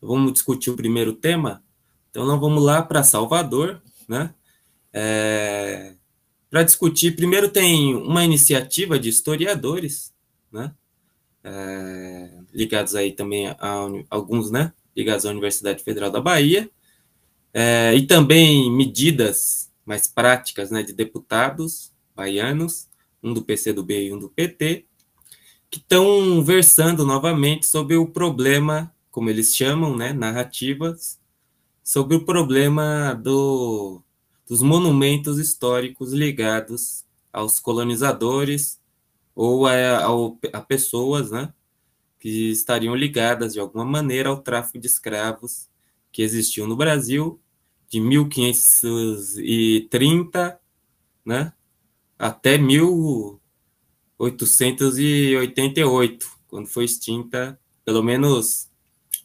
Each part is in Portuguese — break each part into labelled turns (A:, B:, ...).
A: Vamos discutir o primeiro tema? Então, nós vamos lá para Salvador, né? É, para discutir, primeiro tem uma iniciativa de historiadores, né? É, ligados aí também a, a alguns, né? Ligados à Universidade Federal da Bahia, é, e também medidas mais práticas, né? De deputados baianos, um do PCdoB e um do PT, que estão versando novamente sobre o problema como eles chamam, né, narrativas, sobre o problema do, dos monumentos históricos ligados aos colonizadores ou a, a, a pessoas né, que estariam ligadas de alguma maneira ao tráfico de escravos que existiu no Brasil de 1530 né, até 1888, quando foi extinta, pelo menos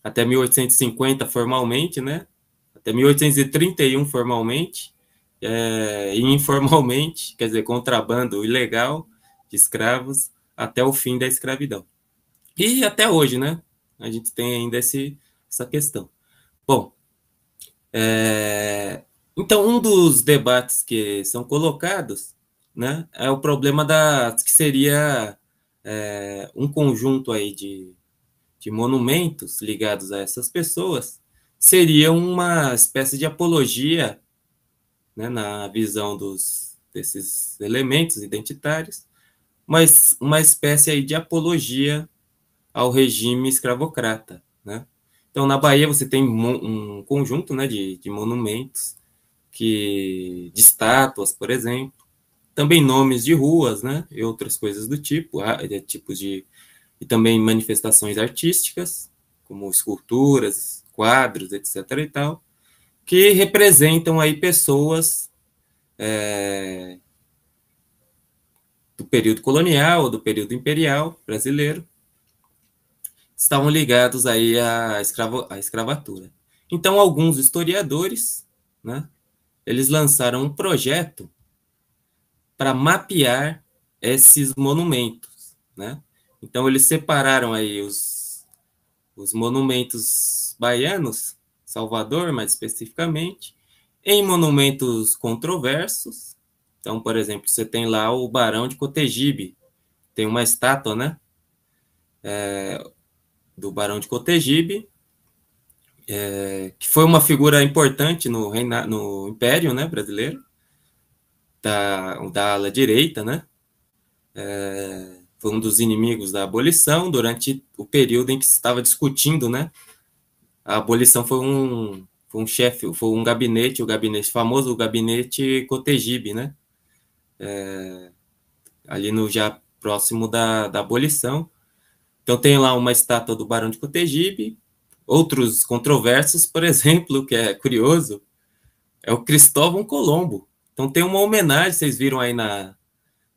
A: até 1850 formalmente, né? Até 1831 formalmente, é, e informalmente, quer dizer, contrabando ilegal de escravos até o fim da escravidão. E até hoje, né? A gente tem ainda esse, essa questão. Bom, é, então um dos debates que são colocados né, é o problema da que seria é, um conjunto aí de de monumentos ligados a essas pessoas, seria uma espécie de apologia, né, na visão dos, desses elementos identitários, mas uma espécie aí de apologia ao regime escravocrata. Né? Então, na Bahia, você tem um conjunto né, de, de monumentos, que de estátuas, por exemplo, também nomes de ruas né, e outras coisas do tipo, tipos de e também manifestações artísticas, como esculturas, quadros, etc. e tal, que representam aí pessoas é, do período colonial, do período imperial brasileiro, estavam ligados aí à, escravo, à escravatura. Então, alguns historiadores, né, eles lançaram um projeto para mapear esses monumentos, né? Então eles separaram aí os, os monumentos baianos, Salvador mais especificamente, em monumentos controversos. Então, por exemplo, você tem lá o Barão de Cotegipe, tem uma estátua, né? É, do Barão de Cotegipe, é, que foi uma figura importante no, reina, no Império né, brasileiro, da, da ala direita, né? É, foi um dos inimigos da abolição durante o período em que se estava discutindo, né? A abolição foi um, foi um chefe, foi um gabinete, o gabinete famoso, o gabinete Cotegibe, né? É, ali no já próximo da, da abolição. Então tem lá uma estátua do Barão de Cotegibe, outros controversos, por exemplo, que é curioso, é o Cristóvão Colombo. Então tem uma homenagem, vocês viram aí na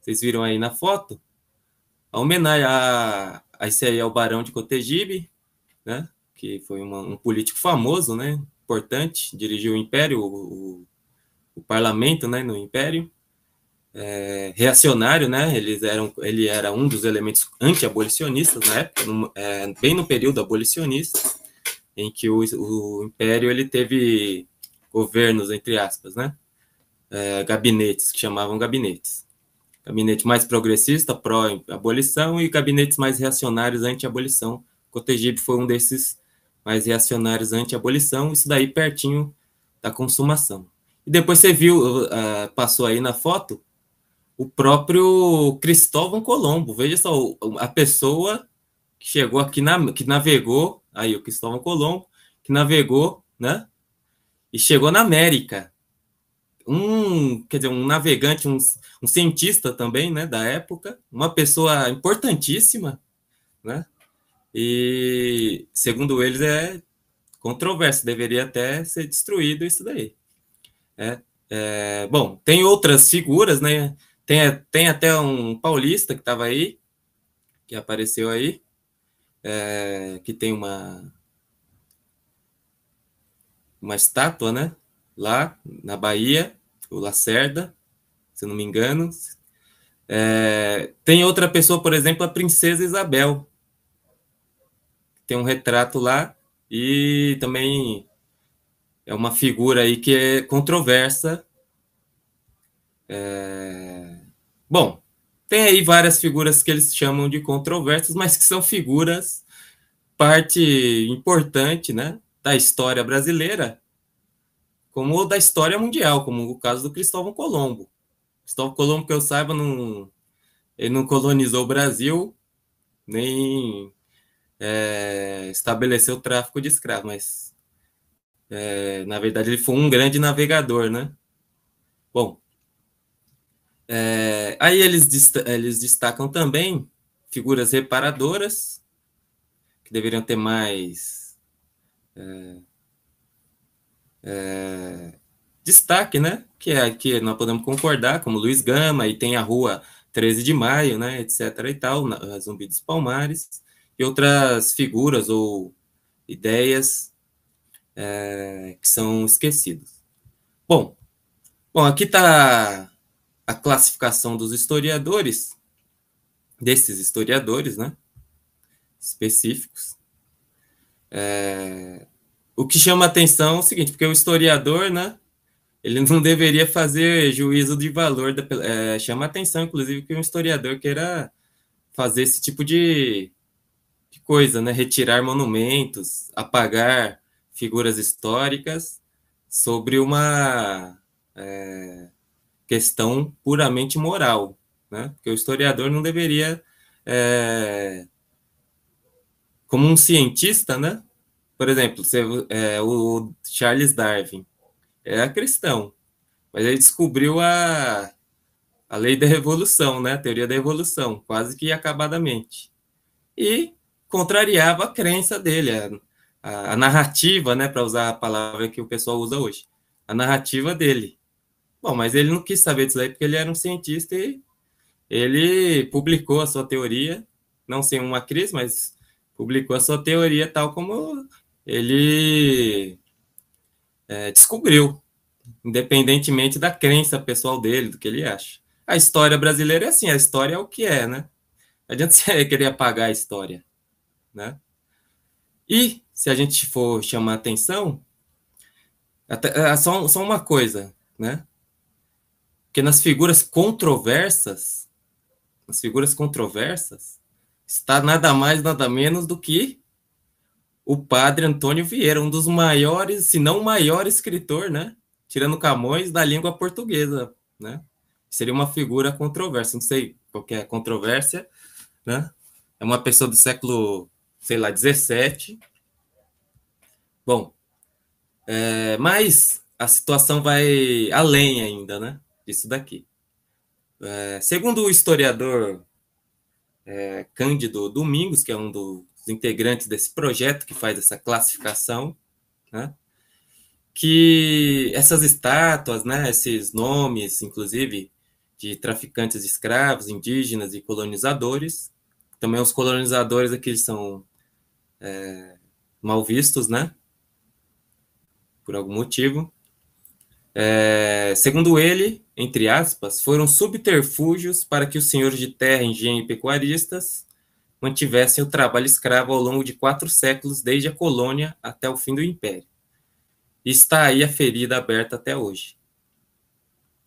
A: vocês viram aí na foto, a homenagem a, a esse aí é o Barão de Cotegipe, né? Que foi uma, um político famoso, né? Importante, dirigiu o Império, o, o, o parlamento, né? No Império. É, reacionário, né? Eles eram, ele era um dos elementos anti-abolicionistas na época, no, é, bem no período abolicionista, em que o, o, império ele teve governos entre aspas, né? É, gabinetes que chamavam gabinetes. Gabinete mais progressista, pró-abolição, e gabinetes mais reacionários, anti-abolição. Cotegib foi um desses mais reacionários, anti-abolição, isso daí pertinho da consumação. E depois você viu, uh, passou aí na foto, o próprio Cristóvão Colombo. Veja só, a pessoa que chegou aqui, na, que navegou, aí o Cristóvão Colombo, que navegou, né? E chegou na América um, quer dizer, um navegante, um, um cientista também, né, da época, uma pessoa importantíssima, né? E segundo eles é controverso, deveria até ser destruído isso daí. É, é, bom, tem outras figuras, né? Tem, tem até um paulista que estava aí, que apareceu aí, é, que tem uma uma estátua, né? Lá na Bahia, o Lacerda, se não me engano. É, tem outra pessoa, por exemplo, a Princesa Isabel. Tem um retrato lá e também é uma figura aí que é controversa. É, bom, tem aí várias figuras que eles chamam de controversas, mas que são figuras parte importante né, da história brasileira como da história mundial, como o caso do Cristóvão Colombo. Cristóvão Colombo, que eu saiba, não, ele não colonizou o Brasil, nem é, estabeleceu o tráfico de escravos, mas é, na verdade ele foi um grande navegador, né? Bom, é, aí eles, dest eles destacam também figuras reparadoras, que deveriam ter mais é, é, destaque, né? Que é que nós podemos concordar, como Luiz Gama, e tem a rua 13 de maio, né? Etc. e tal, na, Zumbi dos Palmares, e outras figuras ou ideias é, que são esquecidas. Bom, bom, aqui está a classificação dos historiadores, desses historiadores, né? Específicos. É, o que chama atenção é o seguinte, porque o historiador, né, ele não deveria fazer juízo de valor, da, é, chama atenção, inclusive, que um historiador queira fazer esse tipo de, de coisa, né, retirar monumentos, apagar figuras históricas sobre uma é, questão puramente moral, né, porque o historiador não deveria, é, como um cientista, né, por exemplo, você, é, o Charles Darwin era é cristão, mas ele descobriu a, a lei da evolução, né? a teoria da evolução, quase que acabadamente. E contrariava a crença dele, a, a, a narrativa, né? para usar a palavra que o pessoal usa hoje, a narrativa dele. Bom, mas ele não quis saber disso aí porque ele era um cientista e ele publicou a sua teoria, não sem uma crise, mas publicou a sua teoria tal como ele é, descobriu, independentemente da crença pessoal dele, do que ele acha. A história brasileira é assim, a história é o que é, né? Não adianta você querer apagar a história, né? E, se a gente for chamar atenção, até, é, só, só uma coisa, né? Porque nas figuras controversas, nas figuras controversas, está nada mais, nada menos do que o padre Antônio Vieira, um dos maiores, se não o maior escritor, né? Tirando Camões da língua portuguesa, né? Seria uma figura controversa, não sei qual é a controvérsia, né? É uma pessoa do século, sei lá, 17. Bom, é, mas a situação vai além ainda, né? Isso daqui. É, segundo o historiador é, Cândido Domingos, que é um do, integrantes desse projeto que faz essa classificação, né? que essas estátuas, né, esses nomes, inclusive, de traficantes de escravos, indígenas e colonizadores, também os colonizadores aqui são é, mal vistos, né, por algum motivo. É, segundo ele, entre aspas, foram subterfúgios para que os senhores de terra, engenheiros e pecuaristas mantivessem o trabalho escravo ao longo de quatro séculos, desde a colônia até o fim do Império. E está aí a ferida aberta até hoje.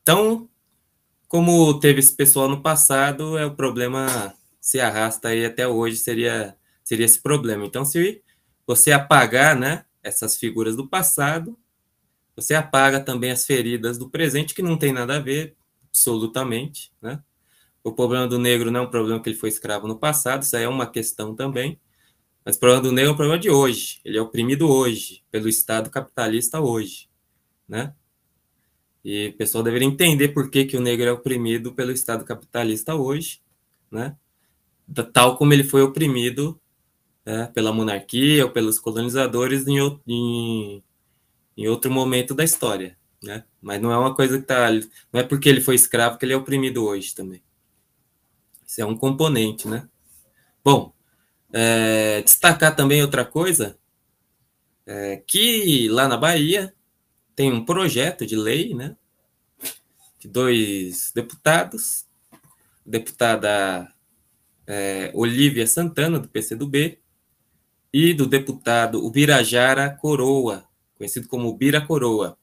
A: Então, como teve esse pessoal no passado, é o problema se arrasta aí até hoje, seria, seria esse problema. Então, se você apagar né, essas figuras do passado, você apaga também as feridas do presente, que não tem nada a ver, absolutamente, né? O problema do negro não é um problema que ele foi escravo no passado, isso aí é uma questão também. Mas o problema do negro é um problema de hoje. Ele é oprimido hoje, pelo Estado capitalista hoje. Né? E o pessoal deveria entender por que, que o negro é oprimido pelo Estado capitalista hoje, né? tal como ele foi oprimido né, pela monarquia ou pelos colonizadores em, em, em outro momento da história. Né? Mas não é uma coisa que está. Não é porque ele foi escravo que ele é oprimido hoje também. Isso é um componente, né? Bom, é, destacar também outra coisa, é, que lá na Bahia tem um projeto de lei, né? De dois deputados, deputada é, Olívia Santana, do PCdoB, e do deputado Ubirajara Coroa, conhecido como Ubira Coroa,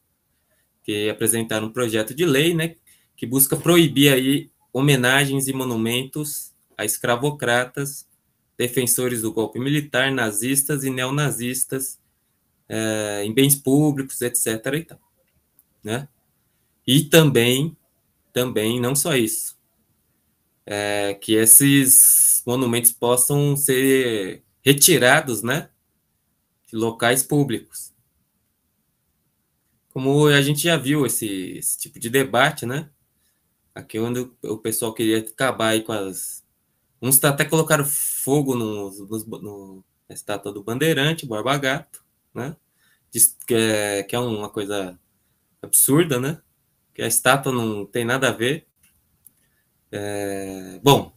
A: que apresentaram um projeto de lei, né? Que busca proibir aí homenagens e monumentos a escravocratas, defensores do golpe militar, nazistas e neonazistas, é, em bens públicos, etc. E, tal, né? e também, também, não só isso, é, que esses monumentos possam ser retirados né, de locais públicos. Como a gente já viu esse, esse tipo de debate, né? Aqui é onde o pessoal queria acabar aí com as. Uns até colocaram fogo no, no, no na estátua do Bandeirante, Borba Gato, né? Diz que é, que é uma coisa absurda, né? Que a estátua não tem nada a ver. É, bom,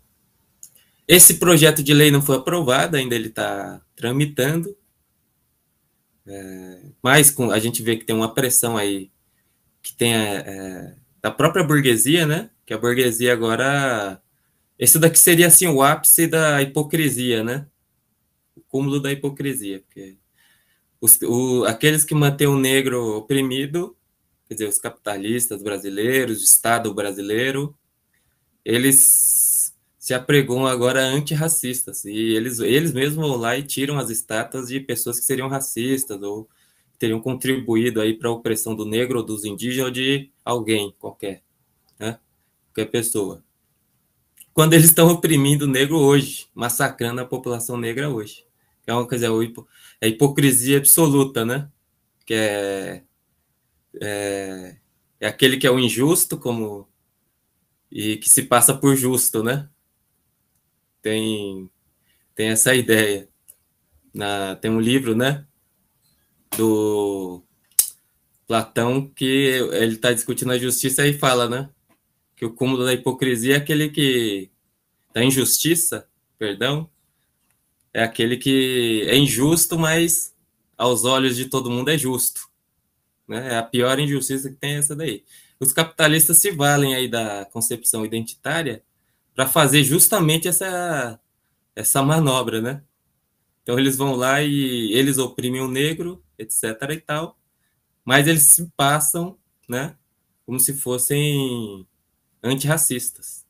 A: esse projeto de lei não foi aprovado, ainda ele está tramitando. É, mas com, a gente vê que tem uma pressão aí, que tem é, da própria burguesia, né? Que a burguesia agora. Esse daqui seria assim o ápice da hipocrisia, né? O cúmulo da hipocrisia, porque os, o, aqueles que mantêm o negro oprimido, quer dizer, os capitalistas brasileiros, o Estado brasileiro, eles se apregam agora antirracistas e eles, eles mesmos vão lá e tiram as estátuas de pessoas que seriam racistas ou teriam contribuído aí para a opressão do negro ou dos indígenas ou de alguém qualquer, né? qualquer pessoa. Quando eles estão oprimindo o negro hoje, massacrando a população negra hoje. É uma coisa, é, é hipocrisia absoluta, né? Que é, é, é aquele que é o injusto como e que se passa por justo, né? Tem, tem essa ideia. Na, tem um livro, né? do Platão que ele está discutindo a justiça e fala, né? Que o cúmulo da hipocrisia é aquele que. da injustiça, perdão, é aquele que é injusto, mas aos olhos de todo mundo é justo. Né? É a pior injustiça que tem é essa daí. Os capitalistas se valem aí da concepção identitária para fazer justamente essa, essa manobra, né? Então eles vão lá e eles oprimem o negro etc. e tal. Mas eles se passam, né? Como se fossem antirracistas.